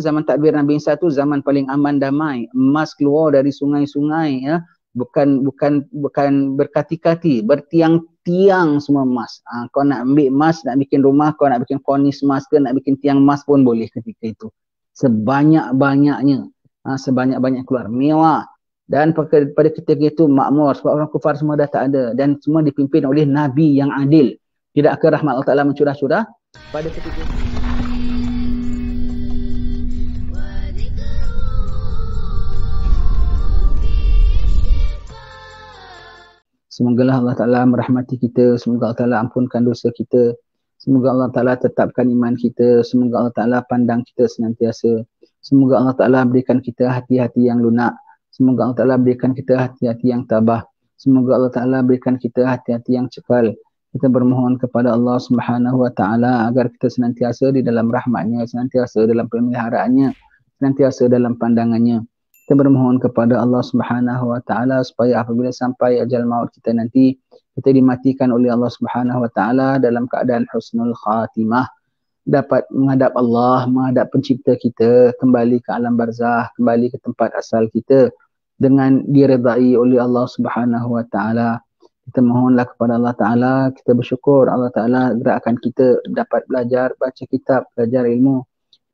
zaman takbir Nabi Isa tu zaman paling aman damai. Emas keluar dari sungai-sungai ya. Bukan bukan bukan berkati-kati, bertiang-tiang semua emas. Ha, kau nak ambil emas, nak bikin rumah, kau nak bikin konis emas ke, nak bikin tiang emas pun boleh ketika itu. Sebanyak-banyaknya. Ha, sebanyak-banyak keluar. Mewah. Dan pada ketika itu makmur sebab orang kufar semua dah tak ada dan semua dipimpin oleh Nabi yang adil. Tidak ke rahmat Allah Ta'ala mencurah-curah pada ketika itu. Semoga Allah Ta'ala merahmati kita. Semoga Allah Ta'ala ampunkan dosa kita. Semoga Allah Ta'ala tetapkan iman kita. Semoga Allah Ta'ala pandang kita senantiasa. Semoga Allah Ta'ala berikan kita hati-hati yang lunak. Semoga Allah Ta'ala berikan kita hati-hati yang tabah. Semoga Allah Ta'ala berikan kita hati-hati yang cekal. Kita bermohon kepada Allah Subhanahu Wa Ta'ala agar kita senantiasa di dalam rahmatnya, senantiasa dalam pemeliharaannya, senantiasa dalam pandangannya kita bermohon kepada Allah Subhanahu wa taala supaya apabila sampai ajal maut kita nanti kita dimatikan oleh Allah Subhanahu wa taala dalam keadaan husnul khatimah dapat menghadap Allah, menghadap pencipta kita, kembali ke alam barzah, kembali ke tempat asal kita dengan diredai oleh Allah Subhanahu wa taala. Kita mohonlah kepada Allah taala, kita bersyukur Allah taala gerakkan kita dapat belajar baca kitab, belajar ilmu,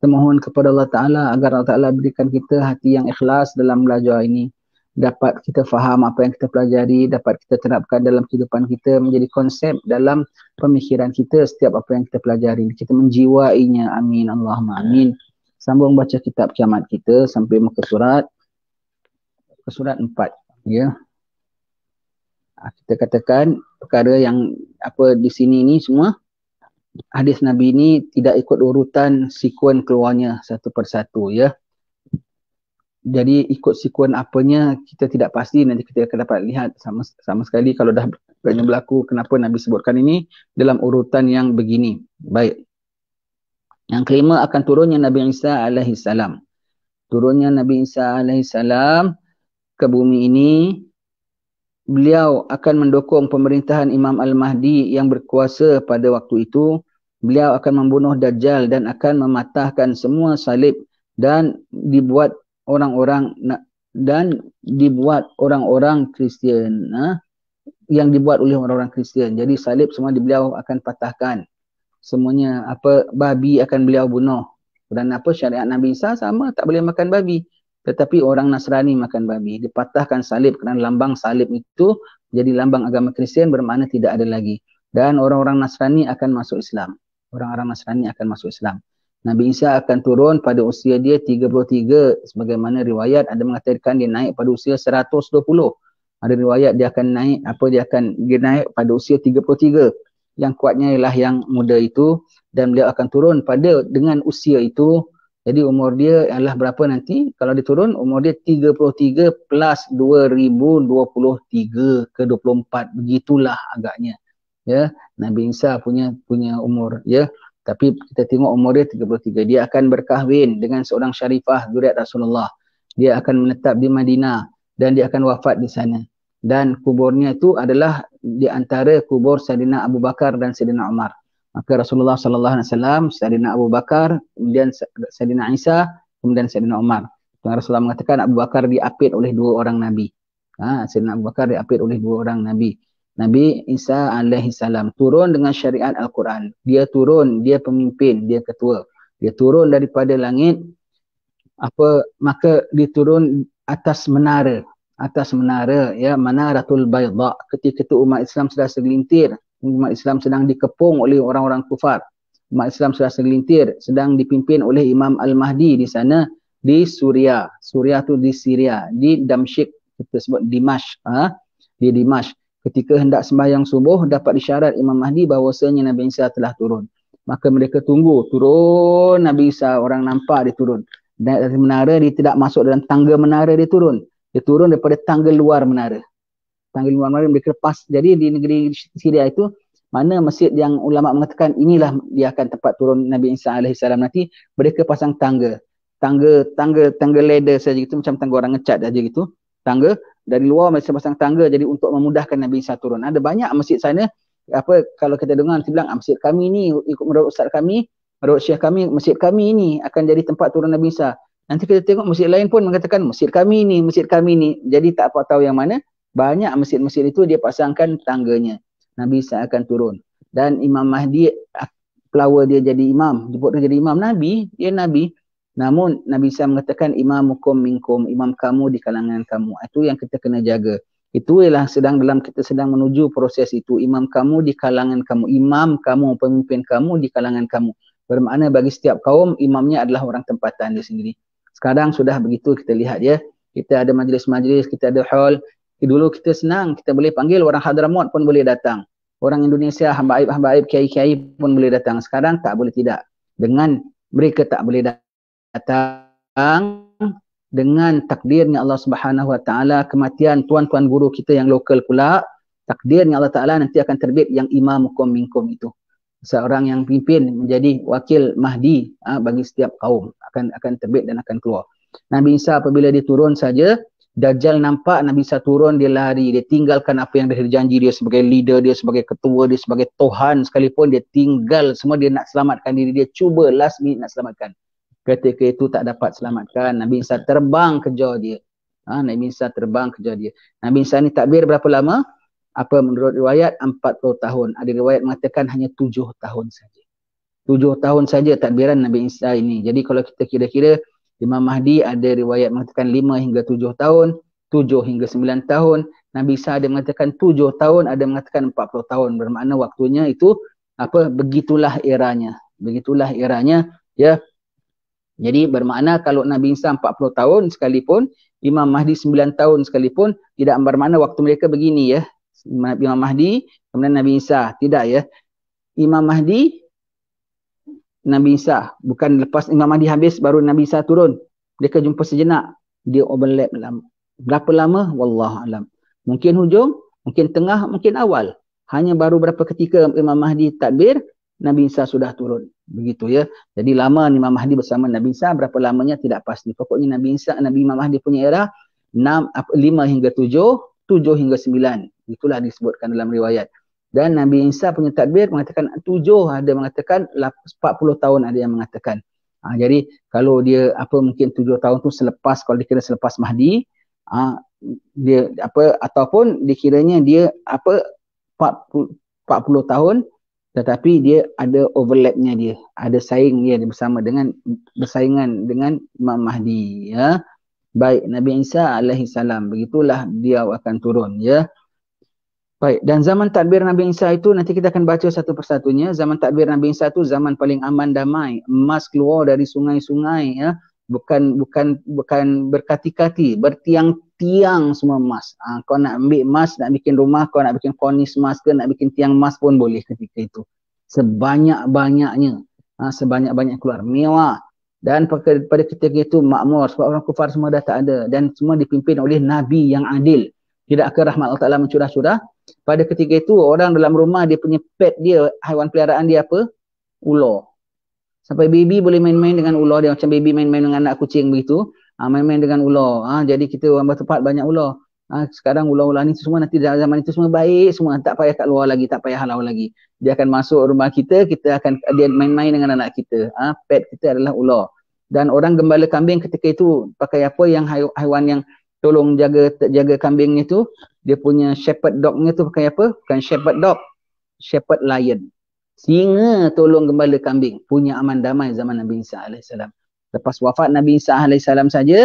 kita mohon kepada Allah Ta'ala agar Allah Ta'ala berikan kita hati yang ikhlas dalam belajar ini. Dapat kita faham apa yang kita pelajari, dapat kita terapkan dalam kehidupan kita, menjadi konsep dalam pemikiran kita setiap apa yang kita pelajari. Kita menjiwainya. Amin. Allahumma amin. Sambung baca kitab kiamat kita sampai muka surat. Muka surat empat. Ya. Ah, kita katakan perkara yang apa di sini ni semua hadis Nabi ini tidak ikut urutan sikuan keluarnya satu persatu ya. Jadi ikut sikuan apanya kita tidak pasti nanti kita akan dapat lihat sama sama sekali kalau dah banyak berlaku kenapa Nabi sebutkan ini dalam urutan yang begini. Baik. Yang kelima akan turunnya Nabi Isa alaihi salam. Turunnya Nabi Isa alaihi salam ke bumi ini beliau akan mendukung pemerintahan Imam Al-Mahdi yang berkuasa pada waktu itu. Beliau akan membunuh Dajjal dan akan mematahkan semua salib dan dibuat orang-orang dan dibuat orang-orang Kristian eh? yang dibuat oleh orang-orang Kristian. Jadi salib semua di beliau akan patahkan. Semuanya apa babi akan beliau bunuh. Dan apa syariat Nabi Isa sama tak boleh makan babi. Tetapi orang Nasrani makan babi, dipatahkan salib kerana lambang salib itu jadi lambang agama Kristian bermakna tidak ada lagi. Dan orang-orang Nasrani akan masuk Islam. Orang-orang Nasrani akan masuk Islam. Nabi Isa akan turun pada usia dia 33 sebagaimana riwayat ada mengatakan dia naik pada usia 120. Ada riwayat dia akan naik apa dia akan dia naik pada usia 33. Yang kuatnya ialah yang muda itu dan beliau akan turun pada dengan usia itu jadi umur dia adalah berapa nanti? Kalau dia turun, umur dia 33 plus 2023 ke 24. Begitulah agaknya. Ya, Nabi Isa punya punya umur. Ya, Tapi kita tengok umur dia 33. Dia akan berkahwin dengan seorang syarifah zuriat Rasulullah. Dia akan menetap di Madinah dan dia akan wafat di sana. Dan kuburnya itu adalah di antara kubur Sayyidina Abu Bakar dan Sayyidina Umar maka Rasulullah sallallahu alaihi wasallam Sayyidina Abu Bakar kemudian Sayyidina Isa kemudian Sayyidina Umar Tuan Rasulullah mengatakan Abu Bakar diapit oleh dua orang Nabi. Ha, Sayyidina Abu Bakar diapit oleh dua orang Nabi. Nabi Isa alaihi salam turun dengan syariat Al-Quran. Dia turun, dia pemimpin, dia ketua. Dia turun daripada langit. Apa Maka diturun atas menara. Atas menara, ya, menaratul bayda. Ketika itu umat Islam sudah segelintir umat Islam sedang dikepung oleh orang-orang kufar. Umat Islam sudah segelintir sedang dipimpin oleh Imam Al-Mahdi di sana di Suria. Suria tu di Syria, di Damsyik kita sebut Dimash. Ha? Di Dimash. Ketika hendak sembahyang subuh dapat disyarat Imam Mahdi bahawasanya Nabi Isa telah turun. Maka mereka tunggu turun Nabi Isa orang nampak dia turun. dari menara dia tidak masuk dalam tangga menara dia turun. Dia turun daripada tangga luar menara tanggal lima malam mereka lepas. Jadi di negeri Syria itu mana masjid yang ulama mengatakan inilah dia akan tempat turun Nabi Isa alaihi salam nanti mereka pasang tangga. Tangga tangga tangga ladder saja gitu macam tangga orang ngecat saja gitu. Tangga dari luar mereka pasang tangga jadi untuk memudahkan Nabi Isa turun. Ada banyak masjid sana apa kalau kita dengar nanti bilang ah, masjid kami ni ikut menurut ustaz kami menurut syekh kami masjid kami ini akan jadi tempat turun Nabi Isa. Nanti kita tengok masjid lain pun mengatakan masjid kami ni, masjid kami ni. Jadi tak apa tahu yang mana, banyak masjid-masjid itu dia pasangkan tangganya. Nabi Isa akan turun. Dan Imam Mahdi, pelawa dia jadi imam. Dia jadi imam Nabi. Dia Nabi. Namun Nabi Isa mengatakan imam hukum minkum. Imam kamu di kalangan kamu. Itu yang kita kena jaga. Itu ialah sedang dalam kita sedang menuju proses itu. Imam kamu di kalangan kamu. Imam kamu, pemimpin kamu di kalangan kamu. Bermakna bagi setiap kaum, imamnya adalah orang tempatan dia sendiri. Sekarang sudah begitu kita lihat ya. Kita ada majlis-majlis, kita ada hall, Eh, dulu kita senang kita boleh panggil orang Hadramaut pun boleh datang. Orang Indonesia hamba aib hamba aib kiai kiai pun boleh datang. Sekarang tak boleh tidak. Dengan mereka tak boleh datang dengan takdirnya Allah Subhanahu Wa Taala kematian tuan-tuan guru kita yang lokal pula takdirnya Allah Taala nanti akan terbit yang imam hukum minkum itu seorang yang pimpin menjadi wakil mahdi ha, bagi setiap kaum akan akan terbit dan akan keluar Nabi Isa apabila diturun saja Dajjal nampak Nabi Isa turun dia lari dia tinggalkan apa yang dia janji dia sebagai leader dia sebagai ketua dia sebagai Tuhan sekalipun dia tinggal semua dia nak selamatkan diri dia cuba last minute nak selamatkan ketika itu tak dapat selamatkan Nabi Isa terbang kejar dia ha, Nabi Isa terbang kejar dia Nabi Isa ni takbir berapa lama apa menurut riwayat 40 tahun ada riwayat mengatakan hanya 7 tahun saja 7 tahun saja takbiran Nabi Isa ini jadi kalau kita kira-kira Imam Mahdi ada riwayat mengatakan lima hingga tujuh tahun, tujuh hingga sembilan tahun. Nabi Isa ada mengatakan tujuh tahun, ada mengatakan empat puluh tahun. Bermakna waktunya itu apa begitulah eranya. Begitulah eranya ya. Jadi bermakna kalau Nabi Isa empat puluh tahun sekalipun, Imam Mahdi sembilan tahun sekalipun tidak bermakna waktu mereka begini ya. Imam Mahdi kemudian Nabi Isa, tidak ya. Imam Mahdi Nabi Isa. Bukan lepas Imam Mahdi habis baru Nabi Isa turun. Mereka jumpa sejenak. Dia overlap lama. Berapa lama? Wallah alam. Mungkin hujung, mungkin tengah, mungkin awal. Hanya baru berapa ketika Imam Mahdi takbir, Nabi Isa sudah turun. Begitu ya. Jadi lama Imam Mahdi bersama Nabi Isa, berapa lamanya tidak pasti. Pokoknya Nabi Isa, Nabi Imam Mahdi punya era 6, 5 hingga 7, 7 hingga 9. Itulah disebutkan dalam riwayat. Dan Nabi Isa punya tadbir mengatakan tujuh, ada mengatakan 40 tahun ada yang mengatakan. Ha, jadi kalau dia apa mungkin tujuh tahun tu selepas kalau dikira selepas Mahdi, ha, dia apa ataupun dikiranya dia apa 40, 40 tahun tetapi dia ada overlapnya dia ada saing dia bersama dengan bersaingan dengan Imam Mahdi ya baik Nabi Isa alaihi salam begitulah dia akan turun ya Baik, dan zaman takbir Nabi Isa itu nanti kita akan baca satu persatunya. Zaman takbir Nabi Isa itu zaman paling aman damai. Emas keluar dari sungai-sungai ya. Bukan bukan bukan berkati-kati, bertiang-tiang semua emas. Ha, kau nak ambil emas, nak bikin rumah, kau nak bikin konis emas ke, nak bikin tiang emas pun boleh ketika itu. Sebanyak-banyaknya. Ha, sebanyak-banyak keluar. Mewah. Dan pada ketika itu makmur. Sebab orang kufar semua dah tak ada. Dan semua dipimpin oleh Nabi yang adil tidak akan rahmat Allah Ta'ala mencurah-curah. Pada ketika itu, orang dalam rumah dia punya pet dia, haiwan peliharaan dia apa? Ular. Sampai baby boleh main-main dengan ular dia. Macam baby main-main dengan anak kucing begitu. Ha, main-main dengan ular. Ha, jadi kita orang bertepat banyak ular. Ha, sekarang ular-ular ni semua nanti dalam zaman itu semua baik semua. Tak payah kat luar lagi. Tak payah halau lagi. Dia akan masuk rumah kita. Kita akan dia main-main dengan anak kita. Ha, pet kita adalah ular. Dan orang gembala kambing ketika itu pakai apa yang haiwan yang tolong jaga jaga kambingnya tu dia punya shepherd dognya tu pakai apa bukan shepherd dog shepherd lion singa tolong gembala kambing punya aman damai zaman Nabi Isa AS lepas wafat Nabi Isa AS saja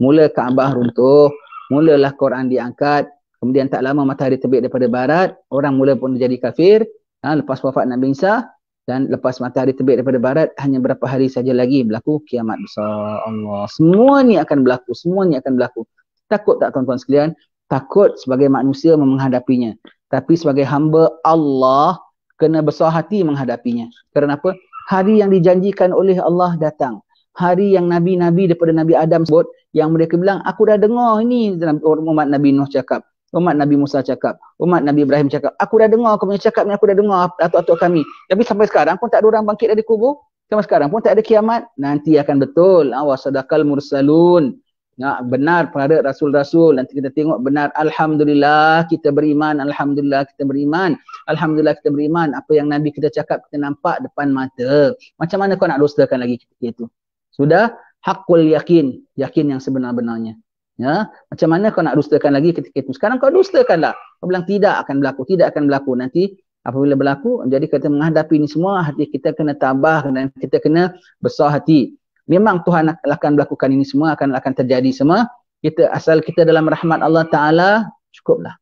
mula Kaabah runtuh mulalah Quran diangkat kemudian tak lama matahari terbit daripada barat orang mula pun jadi kafir ha, lepas wafat Nabi Isa dan lepas matahari terbit daripada barat hanya berapa hari saja lagi berlaku kiamat besar Allah semua ni akan berlaku semua ni akan berlaku takut tak tuan-tuan sekalian takut sebagai manusia menghadapinya tapi sebagai hamba Allah kena besar hati menghadapinya kerana apa hari yang dijanjikan oleh Allah datang hari yang nabi-nabi daripada Nabi Adam sebut yang mereka bilang aku dah dengar ini umat Nabi Nuh cakap umat Nabi Musa cakap umat Nabi Ibrahim cakap aku dah dengar kau punya cakap ni aku dah dengar atuk-atuk kami tapi sampai sekarang pun tak ada orang bangkit dari kubur sampai sekarang pun tak ada kiamat nanti akan betul Awas awasadakal mursalun Nah, benar pada rasul-rasul nanti kita tengok benar alhamdulillah kita beriman alhamdulillah kita beriman alhamdulillah kita beriman apa yang nabi kita cakap kita nampak depan mata macam mana kau nak dustakan lagi kita itu sudah hakul yakin yakin yang sebenar-benarnya ya macam mana kau nak dustakan lagi kita itu sekarang kau dustakanlah kau bilang tidak akan berlaku tidak akan berlaku nanti apabila berlaku jadi kita menghadapi ini semua hati kita kena tabah dan kita kena besar hati memang Tuhan akan melakukan ini semua akan akan terjadi semua kita asal kita dalam rahmat Allah taala cukuplah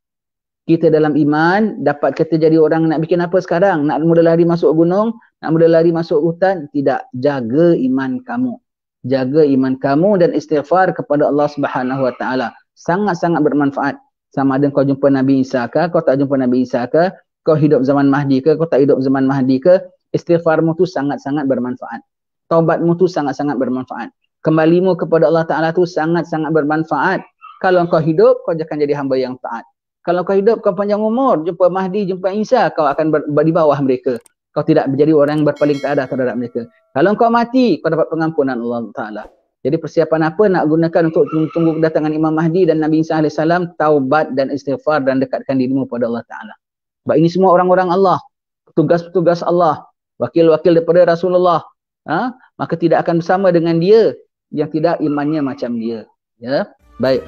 kita dalam iman dapat kita jadi orang nak bikin apa sekarang nak mula lari masuk gunung nak mula lari masuk hutan tidak jaga iman kamu jaga iman kamu dan istighfar kepada Allah Subhanahu wa taala sangat-sangat bermanfaat sama ada kau jumpa Nabi Isa ke kau tak jumpa Nabi Isa ke kau hidup zaman Mahdi ke kau tak hidup zaman Mahdi ke istighfarmu tu sangat-sangat bermanfaat taubatmu tu sangat-sangat bermanfaat. Kembalimu kepada Allah Ta'ala tu sangat-sangat bermanfaat. Kalau kau hidup, kau akan jadi hamba yang taat. Kalau kau hidup, kau panjang umur, jumpa Mahdi, jumpa Isa, kau akan ber, ber, di bawah mereka. Kau tidak menjadi orang yang berpaling tak ada terhadap mereka. Kalau kau mati, kau dapat pengampunan Allah Ta'ala. Jadi persiapan apa nak gunakan untuk tunggu kedatangan Imam Mahdi dan Nabi Isa AS, taubat dan istighfar dan dekatkan dirimu kepada Allah Ta'ala. Sebab ini semua orang-orang Allah, petugas-petugas Allah, wakil-wakil daripada Rasulullah, ha? maka tidak akan bersama dengan dia yang tidak imannya macam dia ya baik